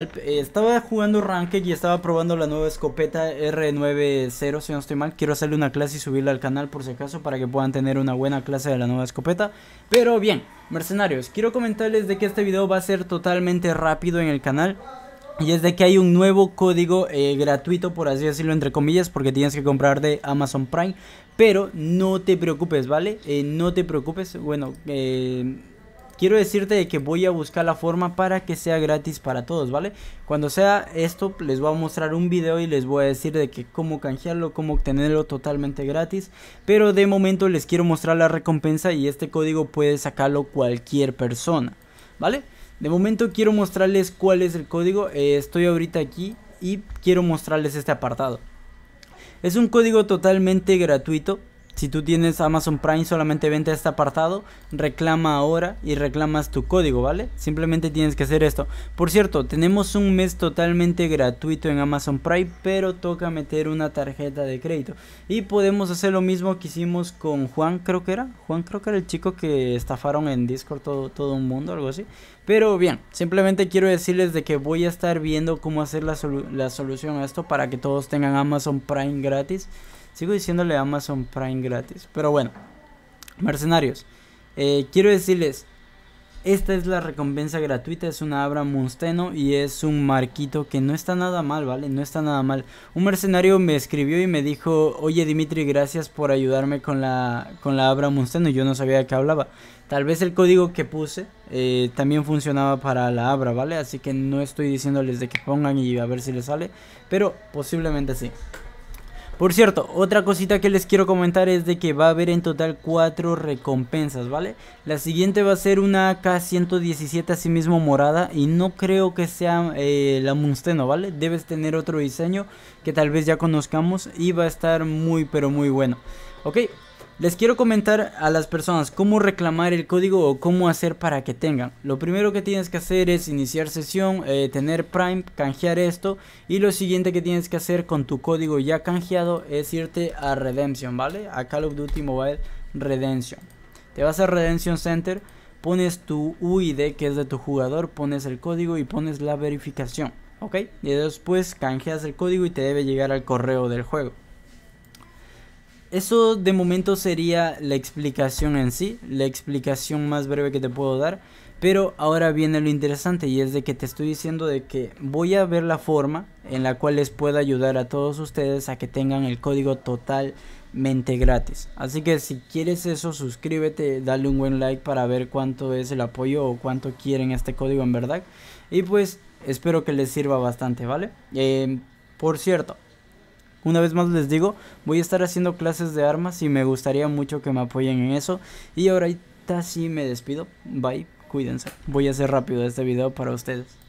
Eh, estaba jugando Ranked y estaba probando la nueva escopeta R90 si no estoy mal. Quiero hacerle una clase y subirla al canal por si acaso para que puedan tener una buena clase de la nueva escopeta. Pero bien, mercenarios, quiero comentarles de que este video va a ser totalmente rápido en el canal. Y es de que hay un nuevo código eh, gratuito, por así decirlo, entre comillas, porque tienes que comprar de Amazon Prime. Pero no te preocupes, ¿vale? Eh, no te preocupes, bueno, eh quiero decirte de que voy a buscar la forma para que sea gratis para todos, ¿vale? Cuando sea esto, les voy a mostrar un video y les voy a decir de que cómo canjearlo, cómo obtenerlo totalmente gratis. Pero de momento les quiero mostrar la recompensa y este código puede sacarlo cualquier persona, ¿vale? De momento quiero mostrarles cuál es el código, eh, estoy ahorita aquí y quiero mostrarles este apartado. Es un código totalmente gratuito si tú tienes Amazon Prime, solamente vente a este apartado, reclama ahora y reclamas tu código, ¿vale? Simplemente tienes que hacer esto. Por cierto, tenemos un mes totalmente gratuito en Amazon Prime, pero toca meter una tarjeta de crédito. Y podemos hacer lo mismo que hicimos con Juan, creo que era. Juan, creo que era el chico que estafaron en Discord todo, todo un mundo, algo así. Pero bien, simplemente quiero decirles de que voy a estar viendo cómo hacer la, la solución a esto para que todos tengan Amazon Prime gratis. Sigo diciéndole Amazon Prime gratis. Pero bueno, mercenarios. Eh, quiero decirles, esta es la recompensa gratuita, es una Abra Monsteno y es un marquito que no está nada mal, ¿vale? No está nada mal. Un mercenario me escribió y me dijo, oye Dimitri, gracias por ayudarme con la, con la Abra Monsteno. Yo no sabía de qué hablaba. Tal vez el código que puse eh, también funcionaba para la Abra, ¿vale? Así que no estoy diciéndoles de que pongan y a ver si les sale, pero posiblemente sí. Por cierto, otra cosita que les quiero comentar es de que va a haber en total 4 recompensas, ¿vale? La siguiente va a ser una K117 asimismo morada y no creo que sea eh, la Munsteno, ¿vale? Debes tener otro diseño que tal vez ya conozcamos y va a estar muy pero muy bueno. Ok, les quiero comentar a las personas cómo reclamar el código o cómo hacer para que tengan. Lo primero que tienes que hacer es iniciar sesión, eh, tener Prime, canjear esto. Y lo siguiente que tienes que hacer con tu código ya canjeado es irte a Redemption, ¿vale? A Call of Duty Mobile Redemption. Te vas a Redemption Center, pones tu UID que es de tu jugador, pones el código y pones la verificación. ¿Ok? Y después canjeas el código y te debe llegar al correo del juego eso de momento sería la explicación en sí, la explicación más breve que te puedo dar. Pero ahora viene lo interesante y es de que te estoy diciendo de que voy a ver la forma en la cual les pueda ayudar a todos ustedes a que tengan el código totalmente gratis. Así que si quieres eso, suscríbete, dale un buen like para ver cuánto es el apoyo o cuánto quieren este código en verdad. Y pues espero que les sirva bastante, ¿vale? Eh, por cierto, una vez más les digo, voy a estar haciendo clases de armas y me gustaría mucho que me apoyen en eso. Y ahorita sí me despido. Bye, cuídense. Voy a hacer rápido este video para ustedes.